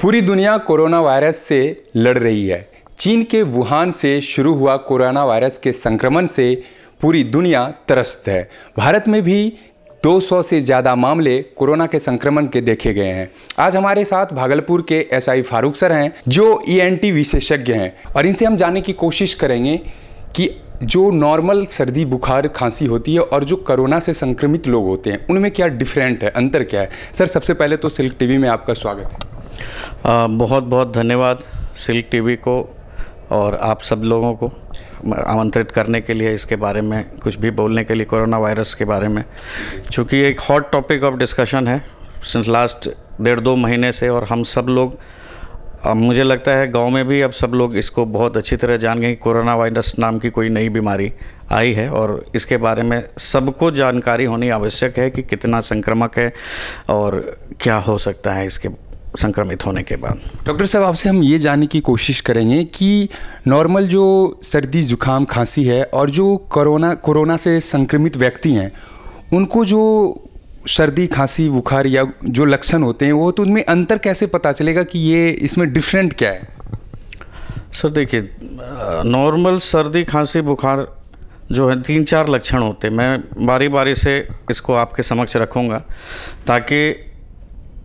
पूरी दुनिया corona virus से लड़ रही है चीन के वुहान से शुरू हुआ कोरोना वायरस के संक्रमण से पूरी दुनिया त्रस्त है भारत में भी 200 से ज़्यादा मामले कोरोना के संक्रमण के देखे गए हैं आज हमारे साथ भागलपुर के एसआई फारूक सर हैं जो ईएनटी e विशेषज्ञ हैं और इनसे हम जानने की कोशिश करेंगे कि जो नॉर्मल सर्दी बुखार खांसी होती है और जो कोरोना से संक्रमित लोग होते हैं उनमें क्या डिफरेंट है अंतर क्या है सर सबसे पहले तो सिल्क टीवी में आपका स्वागत है आ, बहुत बहुत धन्यवाद सिल्क टीवी को और आप सब लोगों को आमंत्रित करने के लिए इसके बारे में कुछ भी बोलने के लिए कोरोना वायरस के बारे में चूँकि एक हॉट टॉपिक ऑफ डिस्कशन है सिंस लास्ट डेढ़ दो महीने से और हम सब लोग अब मुझे लगता है गांव में भी अब सब लोग इसको बहुत अच्छी तरह जान गए कोरोना वायरस नाम की कोई नई बीमारी आई है और इसके बारे में सबको जानकारी होनी आवश्यक है कि कितना संक्रमक है और क्या हो सकता है इसके संक्रमित होने के बाद डॉक्टर साहब आपसे हम ये जानने की कोशिश करेंगे कि नॉर्मल जो सर्दी जुकाम खांसी है और जो कोरोना कोरोना से संक्रमित व्यक्ति हैं उनको जो सर्दी खांसी बुखार या जो लक्षण होते हैं वो तो उनमें अंतर कैसे पता चलेगा कि ये इसमें डिफरेंट क्या है सर देखिए नॉर्मल सर्दी खांसी बुखार जो है तीन चार लक्षण होते हैं मैं बारी बारी से इसको आपके समक्ष रखूँगा ताकि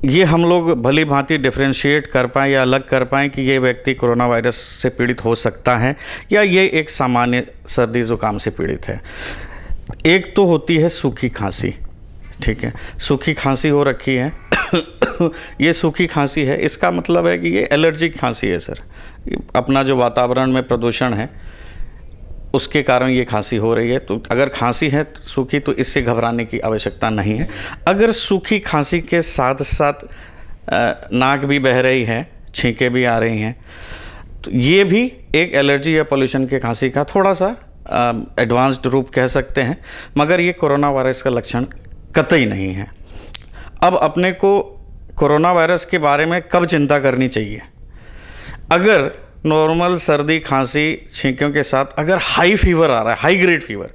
ये हम लोग भली भांति डिफ्रेंशिएट कर पाएँ या अलग कर पाएँ कि ये व्यक्ति कोरोना वायरस से पीड़ित हो सकता है या ये एक सामान्य सर्दी ज़ुकाम से पीड़ित है एक तो होती है सूखी खांसी ठीक है सूखी खांसी हो रखी है ये सूखी खांसी है इसका मतलब है कि ये एलर्जिक खांसी है सर अपना जो वातावरण में प्रदूषण है उसके कारण ये खांसी हो रही है तो अगर खांसी है तो सूखी तो इससे घबराने की आवश्यकता नहीं है अगर सूखी खांसी के साथ साथ नाक भी बह रही है छींके भी आ रही हैं तो ये भी एक एलर्जी या पोल्यूशन के खांसी का थोड़ा सा एडवांस्ड रूप कह सकते हैं मगर ये कोरोना वायरस का लक्षण कतई नहीं है अब अपने को कोरोना वायरस के बारे में कब चिंता करनी चाहिए अगर नॉर्मल सर्दी खांसी छींकों के साथ अगर हाई फीवर आ रहा है हाई ग्रेड फीवर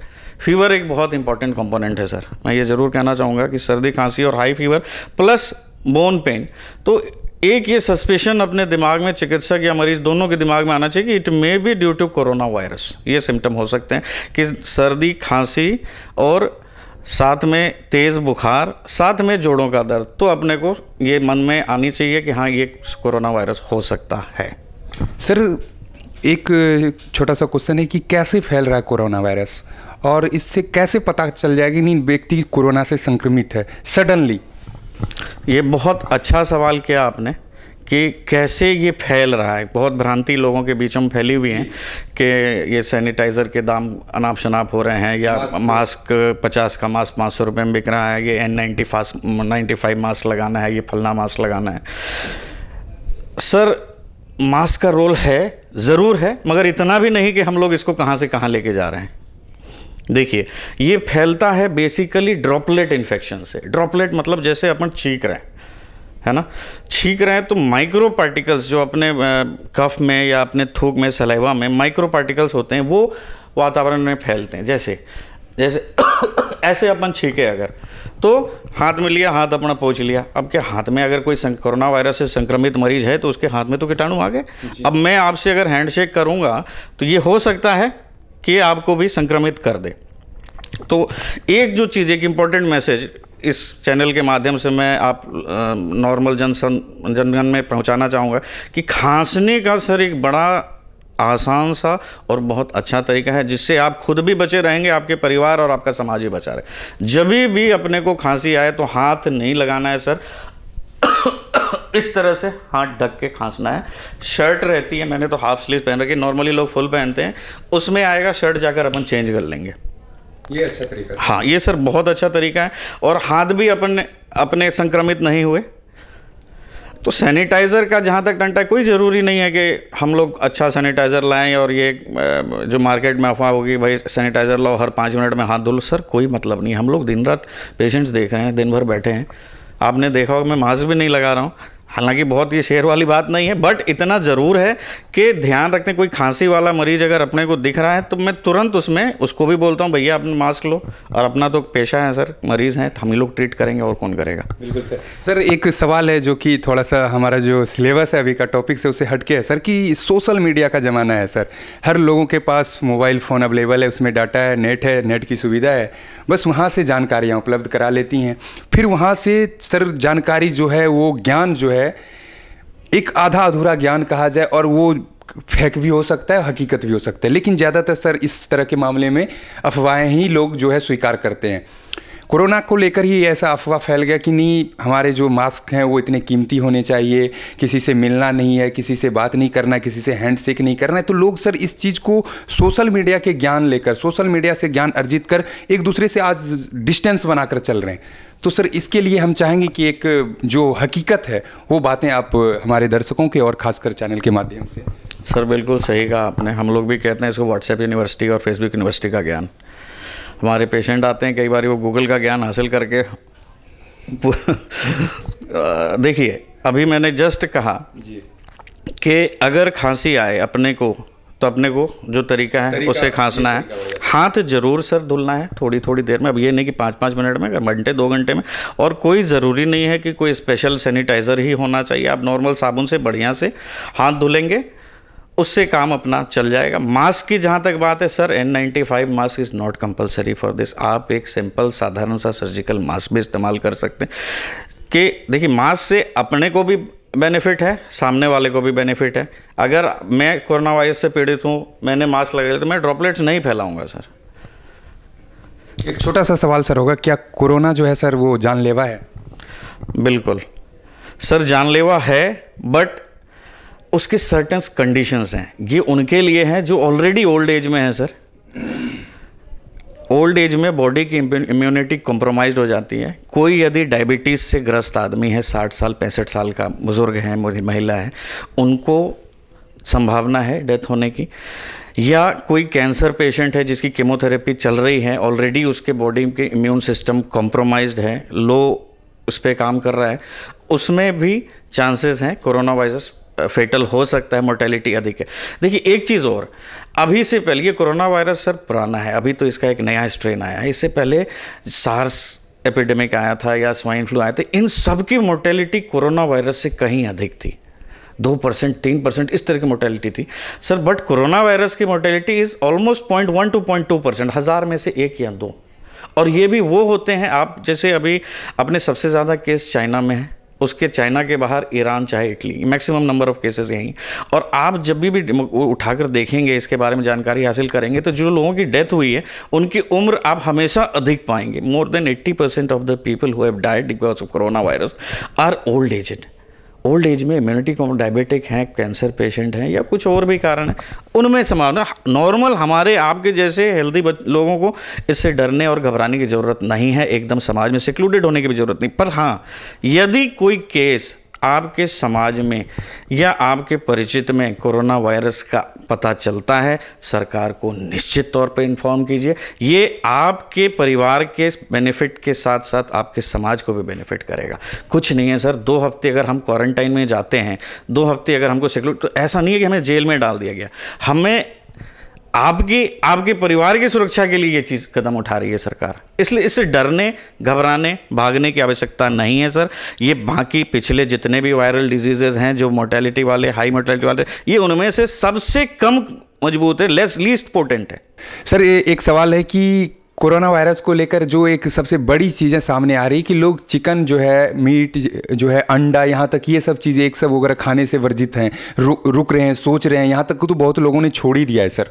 फीवर एक बहुत इंपॉर्टेंट कंपोनेंट है सर मैं ये ज़रूर कहना चाहूँगा कि सर्दी खांसी और high fever plus bone pain तो एक ये सस्पेशन अपने दिमाग में चिकित्सक या मरीज दोनों के दिमाग में आना चाहिए कि it may be due to corona virus ये सिम्टम हो सकते हैं कि सर्दी खांसी और साथ में तेज़ बुखार साथ में जोड़ों का दर्द तो अपने को ये मन में आनी चाहिए कि हाँ ये कोरोना वायरस हो सकता है सर एक छोटा सा क्वेश्चन है कि कैसे फैल रहा है कोरोना वायरस और इससे कैसे पता चल जाएगी नहीं व्यक्ति कोरोना से संक्रमित है सडनली ये बहुत अच्छा सवाल किया आपने कि कैसे ये फैल रहा है बहुत भ्रांति लोगों के बीच में फैली हुई है कि ये सैनिटाइज़र के दाम अनाप शनाप हो रहे हैं या मास्क पचास का मास्क पाँच सौ रुपये में बिक रहा है ये N ninety mask ninety five mask लगाना है ये फलना मास्क लगाना है सर मास का रोल है ज़रूर है मगर इतना भी नहीं कि हम लोग इसको कहाँ से कहाँ लेके जा रहे हैं देखिए ये फैलता है बेसिकली ड्रॉपलेट इन्फेक्शन से ड्रॉपलेट मतलब जैसे अपन छींक रहे हैं है ना छींक रहे हैं तो माइक्रो पार्टिकल्स जो अपने कफ में या अपने थूक में सलाइवा में माइक्रो पार्टिकल्स होते हैं वो वातावरण में फैलते हैं जैसे जैसे ऐसे अपन छीके अगर तो हाथ में लिया हाथ अपना पहुंच लिया अब क्या हाथ में अगर कोई कोरोना वायरस से संक्रमित मरीज है तो उसके हाथ में तो कीटाणु आ गए अब मैं आपसे अगर हैंडशेक करूँगा तो ये हो सकता है कि आपको भी संक्रमित कर दे तो एक जो चीज़ एक इम्पॉर्टेंट मैसेज इस चैनल के माध्यम से मैं आप नॉर्मल जनसन जनगण में पहुंचाना चाहूँगा कि खांसने का सर एक बड़ा आसान सा और बहुत अच्छा तरीका है जिससे आप खुद भी बचे रहेंगे आपके परिवार और आपका समाज भी बचा रहे जब भी अपने को खांसी आए तो हाथ नहीं लगाना है सर इस तरह से हाथ ढक के खांसना है शर्ट रहती है मैंने तो हाफ स्लीव पहन रखी नॉर्मली लोग फुल पहनते हैं उसमें आएगा शर्ट जाकर अपन चेंज कर लेंगे ये अच्छा तरीका हाँ ये सर बहुत अच्छा तरीका है और हाथ भी अपन अपने संक्रमित नहीं हुए तो सैनिटाइज़र का जहाँ तक डंटा कोई ज़रूरी नहीं है कि हम लोग अच्छा सैनिटाइज़र लाएं और ये जो मार्केट में अफवाह होगी भाई सैनिटाइज़र लाओ हर पाँच मिनट में हाथ धुल सर कोई मतलब नहीं हम लोग दिन रात पेशेंट्स देख रहे हैं दिन भर बैठे हैं आपने देखा होगा मैं मास्क भी नहीं लगा रहा हूँ हालांकि बहुत ये शेर वाली बात नहीं है बट इतना ज़रूर है कि ध्यान रखते कोई खांसी वाला मरीज़ अगर अपने को दिख रहा है तो मैं तुरंत उसमें उसको भी बोलता हूँ भैया अपने मास्क लो और अपना तो पेशा है सर मरीज़ हैं तो हम ही लोग ट्रीट करेंगे और कौन करेगा बिल्कुल सर सर एक सवाल है जो कि थोड़ा सा हमारा जो सिलेबस है अभी का टॉपिक से उससे हटके है सर कि सोशल मीडिया का ज़माना है सर हर लोगों के पास मोबाइल फ़ोन अवेलेबल है उसमें डाटा है नेट है नेट की सुविधा है बस वहाँ से जानकारियाँ उपलब्ध करा लेती हैं फिर वहाँ से सर जानकारी जो है वो ज्ञान जो है एक आधा अधूरा ज्ञान कहा जाए और वो फेक भी हो सकता है हकीकत भी हो सकता है लेकिन ज़्यादातर सर इस तरह के मामले में अफवाहें ही लोग जो है स्वीकार करते हैं कोरोना को लेकर ही ऐसा अफवाह फैल गया कि नहीं हमारे जो मास्क हैं वो इतने कीमती होने चाहिए किसी से मिलना नहीं है किसी से बात नहीं करना किसी से हैंड शेक नहीं करना है तो लोग सर इस चीज़ को सोशल मीडिया के ज्ञान लेकर सोशल मीडिया से ज्ञान अर्जित कर एक दूसरे से आज डिस्टेंस बनाकर चल रहे हैं तो सर इसके लिए हम चाहेंगे कि एक जो हकीकत है वो बातें आप हमारे दर्शकों के और खासकर चैनल के माध्यम से सर बिल्कुल सही कहा आपने हम लोग भी कहते हैं इसको व्हाट्सएप यूनिवर्सिटी और फेसबुक यूनिवर्सिटी का ज्ञान हमारे पेशेंट आते हैं कई बार वो गूगल का ज्ञान हासिल करके देखिए अभी मैंने जस्ट कहा कि अगर खांसी आए अपने को तो अपने को जो तरीका है तरीका उसे खांसना है हाथ जरूर सर धुलना है थोड़ी थोड़ी देर में अब ये नहीं कि पाँच पाँच मिनट में घंटे दो घंटे में और कोई ज़रूरी नहीं है कि कोई स्पेशल सैनिटाइज़र ही होना चाहिए आप नॉर्मल साबुन से बढ़िया से हाथ धुलेंगे उससे काम अपना चल जाएगा मास्क की जहाँ तक बात है sir N ninety five mask is not compulsory for this आप एक सिंपल साधारण सा सर्जिकल मास्क भी इस्तेमाल कर सकते हैं कि देखिए मास्क से अपने को भी बेनिफिट है सामने वाले को भी बेनिफिट है अगर मैं कोरोना वायरस से पीड़ित हूँ मैंने मास्क लगाया तो मैं ड्रॉपलेट्स नहीं फैलाऊँगा सर एक छोटा सा सवाल सर होगा क्या कोरोना जो है सर वो जानलेवा है बिल्कुल सर जानलेवा है बट उसके सर्टन कंडीशंस हैं ये उनके लिए हैं जो ऑलरेडी ओल्ड एज में हैं सर ओल्ड एज में बॉडी की इम्यूनिटी कॉम्प्रोमाइज हो जाती है कोई यदि डायबिटीज़ से ग्रस्त आदमी है 60 साल पैंसठ साल का बुज़ुर्ग है महिला है उनको संभावना है डेथ होने की या कोई कैंसर पेशेंट है जिसकी कीमोथेरेपी चल रही है ऑलरेडी उसके बॉडी के इम्यून सिस्टम कॉम्प्रोमाइज है लो उस पर काम कर रहा है उसमें भी चांसेस हैं कोरोना वायरस फेटल हो सकता है मोर्टेलिटी अधिक है देखिए एक चीज़ और अभी से पहले ये कोरोना वायरस सर पुराना है अभी तो इसका एक नया स्ट्रेन आया है इससे पहले सार्स एपिडेमिक आया था या स्वाइन फ्लू आया था इन सब की मोर्टेलिटी कोरोना वायरस से कहीं अधिक थी दो परसेंट तीन परसेंट इस तरह की मोर्टेलिटी थी सर बट कोरोना वायरस की mortality is almost point one two point two percent हज़ार में से एक या दो और ये भी वो होते हैं आप जैसे अभी अपने सबसे ज़्यादा केस चाइना में है उसके चाइना के बाहर ईरान चाहे Italy maximum number of cases यहीं और आप जब भी भी उठाकर देखेंगे इसके बारे में जानकारी हासिल करेंगे तो जो लोगों की डेथ हुई है उनकी उम्र आप हमेशा अधिक पाएंगे more than eighty percent of the people who have died because of corona virus are old aged old age में इम्यूनिटी डायबिटिक हैं कैंसर पेशेंट हैं या कुछ और भी कारण है उनमें संभावना नॉर्मल हमारे आपके जैसे हेल्दी लोगों को इससे डरने और घबराने की ज़रूरत नहीं है एकदम समाज में सिक्लूडेड होने की भी ज़रूरत नहीं पर हाँ यदि कोई केस आपके समाज में या आपके परिचित में कोरोना वायरस का पता चलता है सरकार को निश्चित तौर पर इन्फॉर्म कीजिए ये आपके परिवार के बेनिफिट के साथ साथ आपके समाज को भी बेनिफिट करेगा कुछ नहीं है सर दो हफ्ते अगर हम क्वारंटाइन में जाते हैं दो हफ्ते अगर हमको सिक्लू तो ऐसा नहीं है कि हमें जेल में डाल दिया गया हमें आपके आपके परिवार की सुरक्षा के लिए ये चीज़ कदम उठा रही है सरकार इसलिए इससे डरने घबराने भागने की आवश्यकता नहीं है सर ये बाकी पिछले जितने भी वायरल डिजीजेज हैं जो मोर्टेलिटी वाले हाई मोर्टेलिटी वाले ये उनमें से सबसे कम मजबूत है लेस लीस्ट पोर्टेंट है सर ये एक सवाल है कि कोरोना वायरस को लेकर जो एक सबसे बड़ी चीज़ें सामने आ रही कि लोग चिकन जो है मीट जो है अंडा यहाँ तक ये सब चीज़ें एक सब वगैरह खाने से वर्जित हैं रु, रुक रहे हैं सोच रहे हैं यहाँ तक तो बहुत लोगों ने छोड़ ही दिया है सर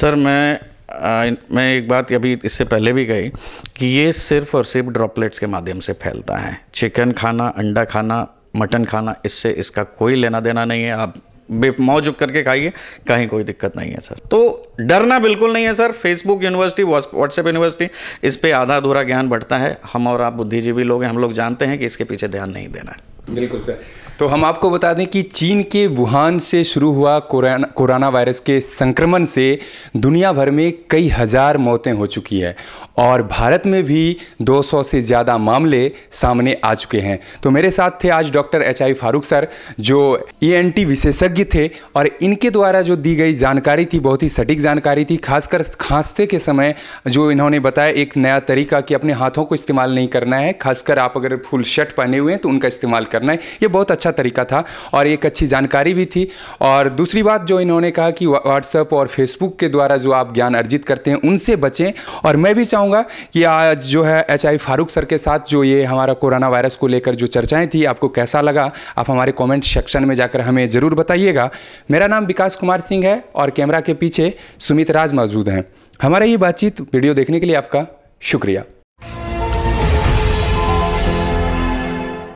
सर मैं आ, मैं एक बात अभी इससे पहले भी गई कि ये सिर्फ और सिर्फ ड्रॉपलेट्स के माध्यम से फैलता है चिकन खाना अंडा खाना मटन खाना इससे इसका कोई लेना देना नहीं है आप बेमौज झुक करके खाइए कहीं कोई दिक्कत नहीं है सर तो डरना बिल्कुल नहीं है sir Facebook university WhatsApp university इस पर आधा अधूरा ज्ञान बढ़ता है हम और आप बुद्धिजीवी लोग हैं हम लोग जानते हैं कि इसके पीछे ध्यान नहीं देना है बिल्कुल सर तो हम आपको बता दें कि चीन के वुहान से शुरू हुआ कोरोना कोरोना वायरस के संक्रमण से दुनिया भर में कई हज़ार मौतें हो चुकी है और भारत में भी 200 से ज़्यादा मामले सामने आ चुके हैं तो मेरे साथ थे आज doctor H I Farooq sir जो ए एन टी विशेषज्ञ थे और इनके द्वारा जो दी गई जानकारी थी बहुत ही सटीक जानकारी थी खासकर खांसते के समय जो इन्होंने बताया एक नया तरीका कि अपने हाथों को इस्तेमाल नहीं करना है खासकर आप अगर फुल शर्ट पहने हुए हैं तो उनका इस्तेमाल करना है ये बहुत अच्छा अच्छा तरीका था और एक अच्छी जानकारी भी थी और दूसरी बात जो इन्होंने कहा कि व्हाट्सएप और फेसबुक के द्वारा जो आप ज्ञान अर्जित करते हैं उनसे बचें और मैं भी चाहूँगा कि आज जो है एच आई फारूक सर के साथ जो ये हमारा कोरोना वायरस को लेकर जो चर्चाएँ थी आपको कैसा लगा आप हमारे कॉमेंट सेक्शन में जाकर हमें ज़रूर बताइएगा मेरा नाम विकास कुमार सिंह है और कैमरा के पीछे सुमित राज मौजूद हैं हमारा ये बातचीत वीडियो देखने के लिए आपका शुक्रिया